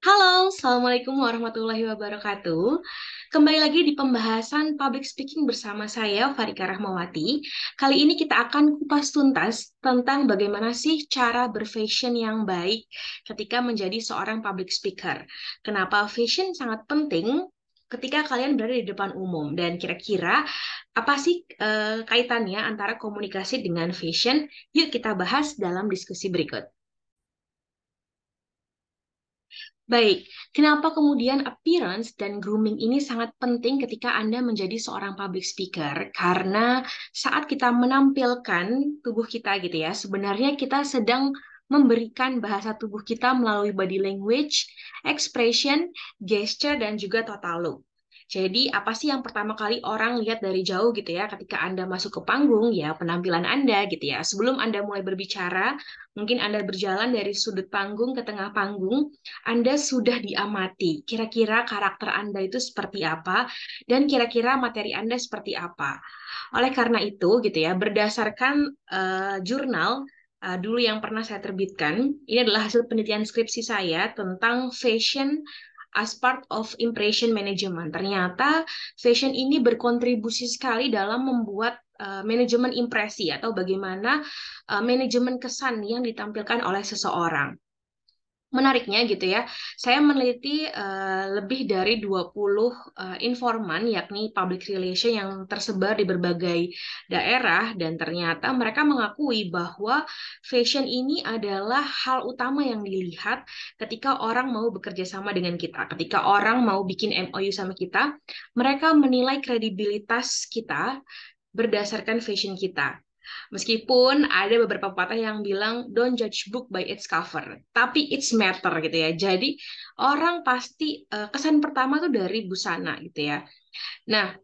Halo, Assalamualaikum warahmatullahi wabarakatuh. Kembali lagi di pembahasan public speaking bersama saya, Farika Rahmawati. Kali ini kita akan kupas tuntas tentang bagaimana sih cara berfashion yang baik ketika menjadi seorang public speaker. Kenapa fashion sangat penting ketika kalian berada di depan umum dan kira-kira apa sih eh, kaitannya antara komunikasi dengan fashion? Yuk kita bahas dalam diskusi berikut. Baik, kenapa kemudian appearance dan grooming ini sangat penting ketika Anda menjadi seorang public speaker? Karena saat kita menampilkan tubuh kita gitu ya, sebenarnya kita sedang memberikan bahasa tubuh kita melalui body language, expression, gesture, dan juga total look. Jadi apa sih yang pertama kali orang lihat dari jauh gitu ya ketika Anda masuk ke panggung ya penampilan Anda gitu ya. Sebelum Anda mulai berbicara, mungkin Anda berjalan dari sudut panggung ke tengah panggung, Anda sudah diamati kira-kira karakter Anda itu seperti apa dan kira-kira materi Anda seperti apa. Oleh karena itu gitu ya, berdasarkan uh, jurnal uh, dulu yang pernah saya terbitkan. Ini adalah hasil penelitian skripsi saya tentang fashion as part of impression management. Ternyata fashion ini berkontribusi sekali dalam membuat uh, manajemen impresi atau bagaimana uh, manajemen kesan yang ditampilkan oleh seseorang. Menariknya gitu ya, saya meneliti uh, lebih dari 20 uh, eh, informan yakni public relation yang tersebar di berbagai daerah dan ternyata mereka mengakui bahwa fashion ini adalah hal utama yang dilihat ketika orang mau bekerja sama dengan kita. Ketika orang mau bikin MOU sama kita, mereka menilai kredibilitas kita berdasarkan fashion kita. Meskipun ada beberapa pepatah yang bilang don't judge book by its cover, tapi it's matter gitu ya. Jadi orang pasti uh, kesan pertama tuh dari busana gitu ya. Nah,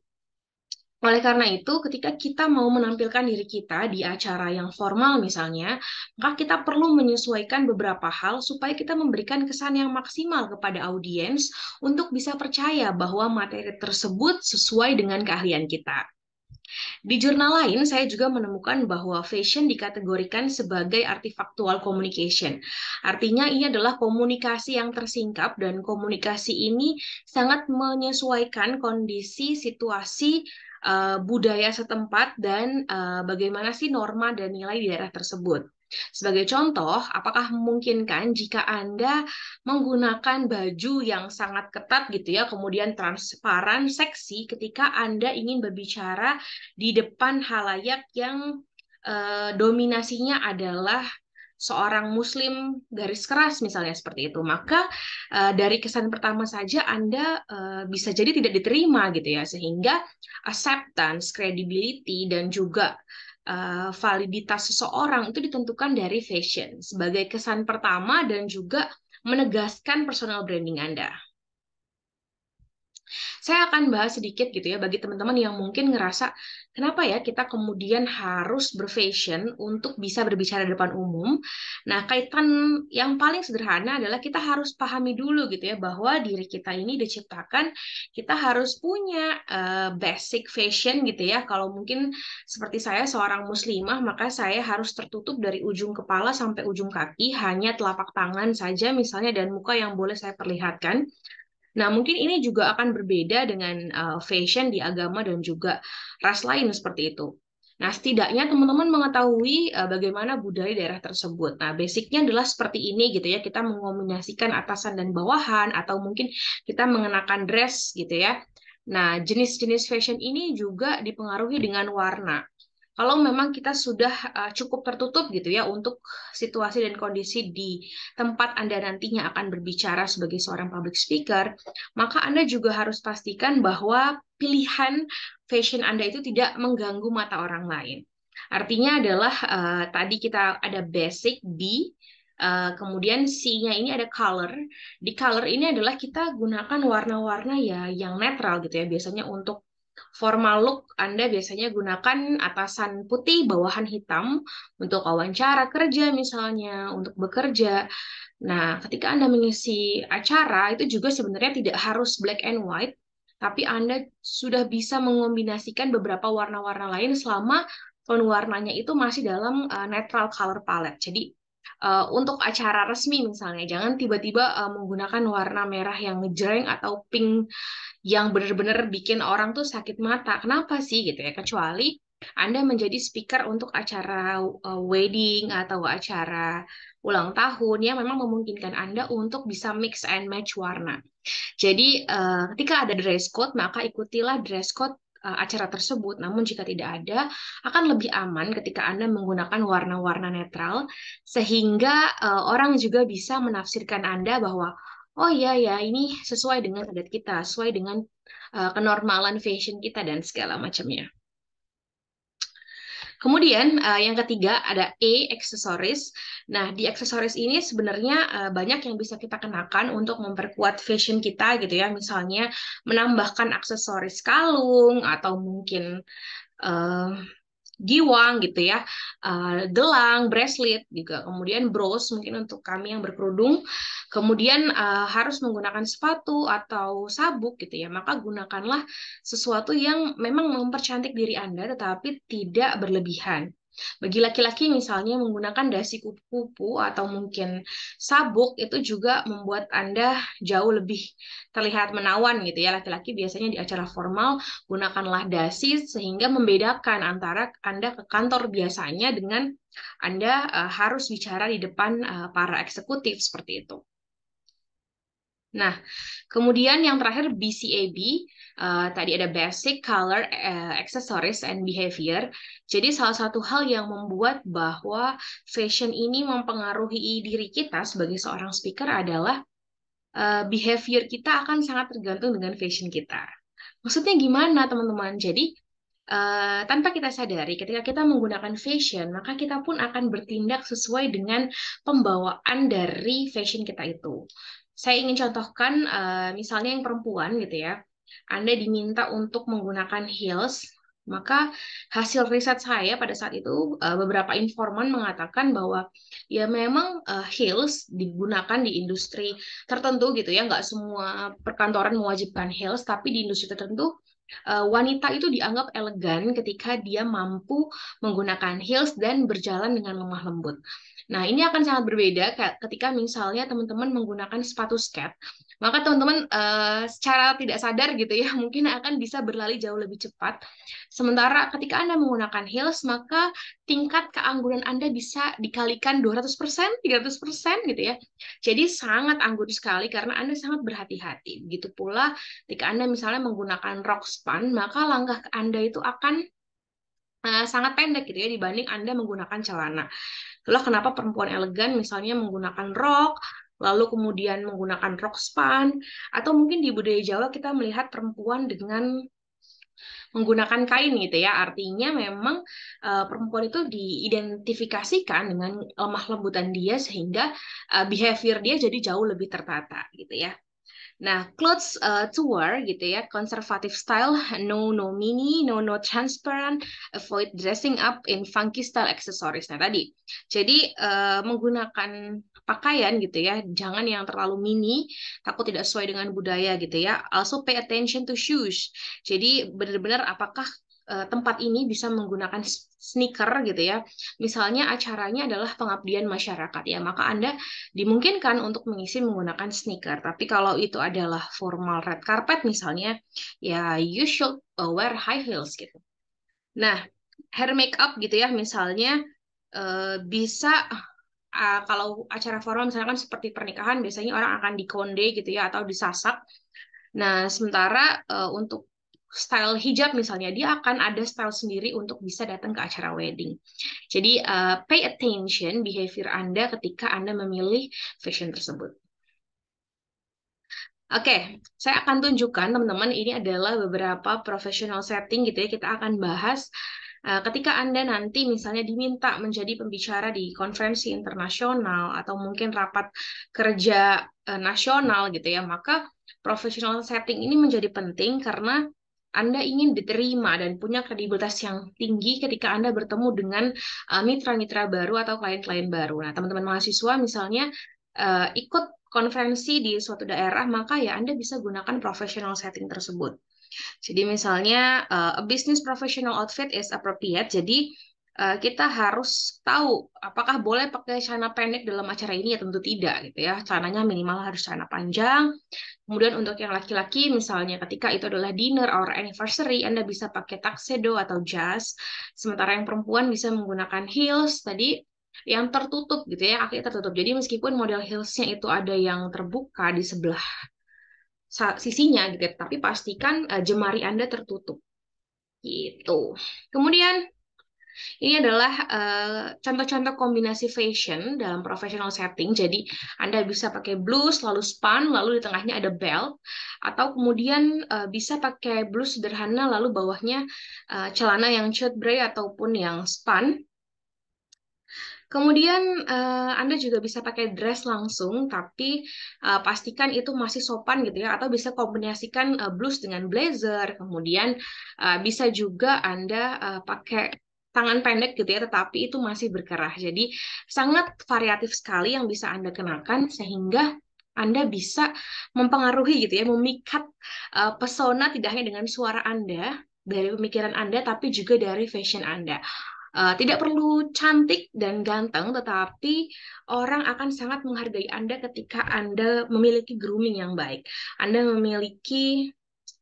oleh karena itu, ketika kita mau menampilkan diri kita di acara yang formal misalnya, maka kita perlu menyesuaikan beberapa hal supaya kita memberikan kesan yang maksimal kepada audiens untuk bisa percaya bahwa materi tersebut sesuai dengan keahlian kita. Di jurnal lain, saya juga menemukan bahwa fashion dikategorikan sebagai artifaktual communication. Artinya ini adalah komunikasi yang tersingkap dan komunikasi ini sangat menyesuaikan kondisi, situasi, uh, budaya setempat dan uh, bagaimana sih norma dan nilai di daerah tersebut. Sebagai contoh, apakah memungkinkan jika Anda menggunakan baju yang sangat ketat gitu ya, kemudian transparan, seksi ketika Anda ingin berbicara di depan halayak yang eh, dominasinya adalah seorang muslim garis keras misalnya seperti itu maka uh, dari kesan pertama saja Anda uh, bisa jadi tidak diterima gitu ya sehingga acceptance credibility dan juga uh, validitas seseorang itu ditentukan dari fashion sebagai kesan pertama dan juga menegaskan personal branding Anda. Saya akan bahas sedikit gitu ya bagi teman-teman yang mungkin ngerasa kenapa ya kita kemudian harus berfashion untuk bisa berbicara di depan umum. Nah, kaitan yang paling sederhana adalah kita harus pahami dulu gitu ya bahwa diri kita ini diciptakan kita harus punya uh, basic fashion gitu ya. Kalau mungkin seperti saya seorang muslimah, maka saya harus tertutup dari ujung kepala sampai ujung kaki hanya telapak tangan saja misalnya dan muka yang boleh saya perlihatkan. Nah, mungkin ini juga akan berbeda dengan uh, fashion di agama dan juga ras lain seperti itu. Nah, setidaknya teman-teman mengetahui uh, bagaimana budaya daerah tersebut. Nah, basicnya adalah seperti ini gitu ya. Kita mengombinasikan atasan dan bawahan atau mungkin kita mengenakan dress gitu ya. Nah, jenis-jenis fashion ini juga dipengaruhi dengan warna kalau memang kita sudah uh, cukup tertutup gitu ya untuk situasi dan kondisi di tempat Anda nantinya akan berbicara sebagai seorang public speaker, maka Anda juga harus pastikan bahwa pilihan fashion Anda itu tidak mengganggu mata orang lain. Artinya adalah uh, tadi kita ada basic B, Uh, kemudian C-nya ini ada color. Di color ini adalah kita gunakan warna-warna ya yang netral gitu ya. Biasanya untuk Formal look Anda biasanya gunakan atasan putih, bawahan hitam untuk wawancara kerja misalnya, untuk bekerja. Nah, ketika Anda mengisi acara itu juga sebenarnya tidak harus black and white, tapi Anda sudah bisa mengombinasikan beberapa warna-warna lain selama tone warnanya itu masih dalam uh, netral color palette. Jadi uh, untuk acara resmi misalnya jangan tiba-tiba uh, menggunakan warna merah yang ngejreng atau pink yang benar-benar bikin orang tuh sakit mata kenapa sih gitu ya kecuali anda menjadi speaker untuk acara uh, wedding atau acara ulang tahun yang memang memungkinkan Anda untuk bisa mix and match warna. Jadi uh, ketika ada dress code maka ikutilah dress code Eh, acara tersebut. Namun jika tidak ada, akan lebih aman ketika Anda menggunakan warna-warna netral sehingga uh, orang juga bisa menafsirkan Anda bahwa oh iya ya ini sesuai dengan adat kita, sesuai dengan uh, kenormalan fashion kita dan segala macamnya. Kemudian uh, yang ketiga ada E aksesoris. Nah, di aksesoris ini sebenarnya uh, banyak yang bisa kita kenakan untuk memperkuat fashion kita gitu ya. Misalnya menambahkan aksesoris kalung atau mungkin uh, giwang gitu ya, uh, gelang, bracelet juga, gitu. kemudian bros mungkin untuk kami yang berkerudung, kemudian uh, harus menggunakan sepatu atau sabuk gitu ya, maka gunakanlah sesuatu yang memang mempercantik diri Anda tetapi tidak berlebihan bagi laki-laki misalnya menggunakan dasi kupu-kupu atau mungkin sabuk itu juga membuat Anda jauh lebih terlihat menawan gitu ya. Laki-laki biasanya di acara formal gunakanlah dasi sehingga membedakan antara Anda ke kantor biasanya dengan Anda eh, harus bicara di depan eh, para eksekutif seperti itu. Nah, kemudian yang terakhir BCAB, uh, eh, tadi ada Basic, Color, uh, Accessories, and Behavior. Jadi salah satu hal yang membuat bahwa fashion ini mempengaruhi diri kita sebagai seorang speaker adalah uh, behavior kita akan sangat tergantung dengan fashion kita. Maksudnya gimana teman-teman? Jadi Uh, tanpa kita sadari, ketika kita menggunakan fashion, maka kita pun akan bertindak sesuai dengan pembawaan dari fashion kita itu. Saya ingin contohkan uh, misalnya yang perempuan gitu ya. Anda diminta untuk menggunakan heels, maka hasil riset saya pada saat itu uh, beberapa informan mengatakan bahwa ya memang uh, heels digunakan di industri tertentu gitu ya, nggak semua perkantoran mewajibkan heels, tapi di industri tertentu uh, wanita itu dianggap elegan ketika dia mampu menggunakan heels dan berjalan dengan lemah lembut. Nah, ini akan sangat berbeda ketika misalnya teman-teman menggunakan sepatu skate maka teman-teman uh, secara tidak sadar gitu ya mungkin akan bisa berlari jauh lebih cepat. Sementara ketika Anda menggunakan heels maka tingkat keangguran Anda bisa dikalikan 200%, 300% gitu ya. Jadi sangat anggun sekali karena Anda sangat berhati-hati. Gitu pula ketika Anda misalnya menggunakan rock span maka langkah Anda itu akan eh, sangat pendek gitu ya dibanding Anda menggunakan celana. Itulah kenapa perempuan elegan misalnya menggunakan rok lalu kemudian menggunakan rok span, atau mungkin di budaya Jawa kita melihat perempuan dengan menggunakan kain gitu ya. Artinya memang uh, perempuan itu diidentifikasikan dengan lemah lembutan dia sehingga uh, behavior dia jadi jauh lebih tertata gitu ya. Nah, clothes uh, to wear gitu ya, conservative style, no no mini, no no transparent, avoid dressing up in funky style accessories. Nah tadi, jadi uh, menggunakan pakaian gitu ya, jangan yang terlalu mini, takut tidak sesuai dengan budaya gitu ya. Also pay attention to shoes. Jadi benar-benar apakah Eh, tempat ini bisa menggunakan sneaker gitu ya. Misalnya acaranya adalah pengabdian masyarakat ya, maka Anda dimungkinkan untuk mengisi menggunakan sneaker. Tapi kalau itu adalah formal red carpet misalnya, ya you should wear high heels gitu. Nah, hair makeup gitu ya misalnya eh, bisa ah, kalau acara formal misalnya kan seperti pernikahan biasanya orang akan dikonde gitu ya atau disasak. Nah, sementara eh, untuk style hijab misalnya dia akan ada style sendiri untuk bisa datang ke acara wedding. Jadi uh, pay attention behavior Anda ketika Anda memilih fashion tersebut. Oke, okay, saya akan tunjukkan teman-teman ini adalah beberapa professional setting gitu ya kita akan bahas eh, ketika Anda nanti misalnya diminta menjadi pembicara di konferensi internasional atau mungkin rapat kerja eh, nasional gitu ya, maka professional setting ini menjadi penting karena anda ingin diterima dan punya kredibilitas yang tinggi ketika Anda bertemu dengan eh, mitra-mitra uh, baru atau klien-klien baru. Nah, teman-teman mahasiswa misalnya uh, ikut konferensi di suatu daerah, maka ya Anda bisa gunakan professional setting tersebut. Jadi misalnya uh, a business professional outfit is appropriate. Jadi Eh, kita harus tahu apakah boleh pakai celana pendek dalam acara ini ya tentu tidak gitu ya celananya minimal harus celana panjang kemudian untuk yang laki-laki misalnya ketika itu adalah dinner or anniversary anda bisa pakai tuxedo atau jas sementara yang perempuan bisa menggunakan heels tadi yang tertutup gitu ya akhirnya tertutup jadi meskipun model heelsnya itu ada yang terbuka di sebelah sisinya gitu ya, tapi pastikan eh, jemari anda tertutup gitu kemudian ini adalah eh, contoh-contoh uh, kombinasi fashion dalam professional setting. Jadi Anda bisa pakai blus lalu span lalu di tengahnya ada belt atau kemudian uh, bisa pakai blus sederhana lalu bawahnya uh, celana yang braid ataupun yang span. Kemudian uh, Anda juga bisa pakai dress langsung, tapi uh, pastikan itu masih sopan gitu ya, atau bisa kombinasikan uh, blouse dengan blazer. Kemudian uh, bisa juga Anda uh, pakai tangan pendek gitu ya, tetapi itu masih berkerah. Jadi sangat variatif sekali yang bisa Anda kenakan sehingga anda bisa mempengaruhi gitu ya, memikat uh, pesona tidak hanya dengan suara Anda, dari pemikiran Anda, tapi juga dari fashion Anda. Uh, tidak perlu cantik dan ganteng, tetapi orang akan sangat menghargai Anda ketika Anda memiliki grooming yang baik. Anda memiliki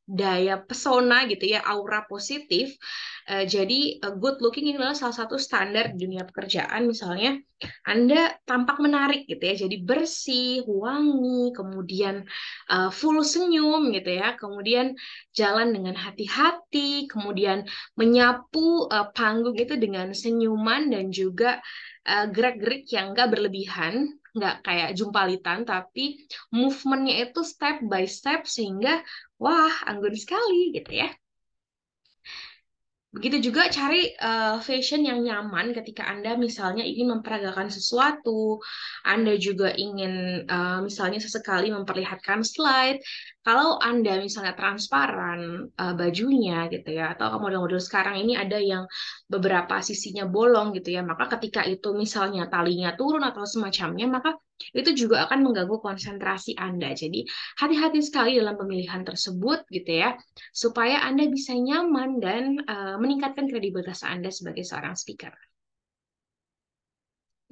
daya pesona gitu ya, aura positif. Uh, jadi uh, good looking ini adalah salah satu standar di dunia pekerjaan misalnya Anda tampak menarik gitu ya. Jadi bersih, wangi, kemudian uh, full senyum gitu ya. Kemudian jalan dengan hati-hati, kemudian menyapu uh, panggung gitu dengan senyuman dan juga uh, gerak-gerik yang enggak berlebihan nggak kayak jumpalitan tapi movementnya itu step by step sehingga wah anggun sekali gitu ya Begitu juga cari uh, fashion yang nyaman ketika Anda misalnya ingin memperagakan sesuatu, Anda juga ingin uh, misalnya sesekali memperlihatkan slide, kalau Anda misalnya transparan uh, bajunya gitu ya, atau model-model sekarang ini ada yang beberapa sisinya bolong gitu ya, maka ketika itu misalnya talinya turun atau semacamnya, maka itu juga akan mengganggu konsentrasi Anda. Jadi hati-hati sekali dalam pemilihan tersebut gitu ya, supaya Anda bisa nyaman dan uh, meningkatkan kredibilitas Anda sebagai seorang speaker.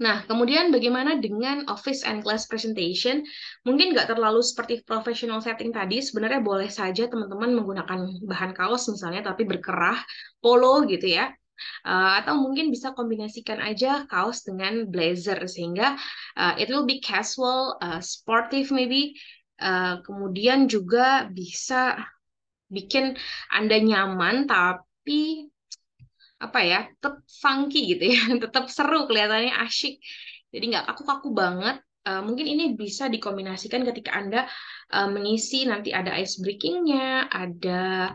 Nah, kemudian bagaimana dengan office and class presentation? Mungkin nggak terlalu seperti professional setting tadi, sebenarnya boleh saja teman-teman menggunakan bahan kaos misalnya, tapi berkerah, polo gitu ya. Uh, atau mungkin bisa kombinasikan aja kaos dengan blazer, sehingga uh, it will be casual, uh, sportive maybe, uh, kemudian juga bisa bikin Anda nyaman, tapi apa ya tetap funky gitu ya tetap seru kelihatannya asyik jadi nggak kaku-kaku banget uh, mungkin ini bisa dikombinasikan ketika Anda uh, mengisi nanti ada ice breakingnya, ada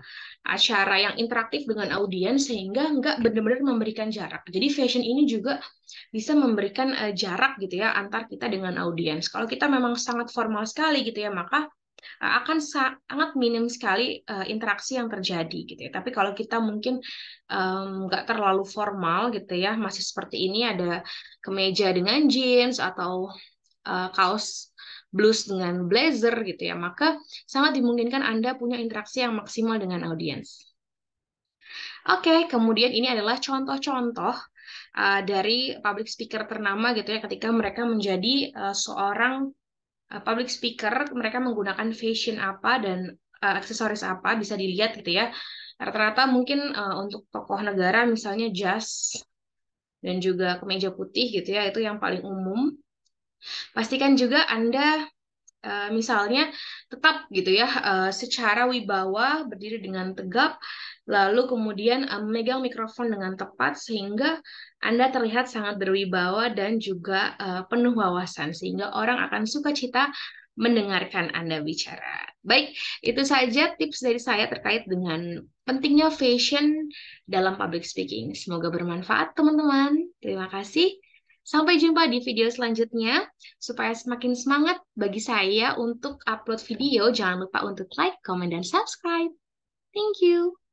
acara yang interaktif dengan audiens sehingga nggak benar-benar memberikan jarak. Jadi fashion ini juga bisa memberikan uh, jarak gitu ya antar kita dengan audiens. Kalau kita memang sangat formal sekali gitu ya, maka Eh, akan sangat minim sekali eh, interaksi yang terjadi gitu ya. Tapi kalau kita mungkin nggak um, terlalu formal gitu ya, masih seperti ini ada kemeja dengan jeans atau uh, kaos blues dengan blazer gitu ya, maka sangat dimungkinkan Anda punya interaksi yang maksimal dengan audiens. Oke, okay, kemudian ini adalah contoh-contoh uh, dari public speaker ternama gitu ya ketika mereka menjadi uh, seorang Eh, public speaker mereka menggunakan fashion apa dan uh, aksesoris apa bisa dilihat gitu ya. Rata-rata mungkin uh, untuk tokoh negara misalnya jas dan juga kemeja putih gitu ya itu yang paling umum. Pastikan juga Anda Uh, misalnya tetap gitu ya uh, secara wibawa berdiri dengan tegap lalu kemudian uh, memegang mikrofon dengan tepat sehingga Anda terlihat sangat berwibawa dan juga uh, penuh wawasan sehingga orang akan suka cita mendengarkan Anda bicara. Baik, itu saja tips dari saya terkait dengan pentingnya fashion dalam public speaking. Semoga bermanfaat teman-teman. Terima kasih. Sampai jumpa di video selanjutnya. Supaya semakin semangat bagi saya untuk upload video, jangan lupa untuk like, comment, dan subscribe. Thank you.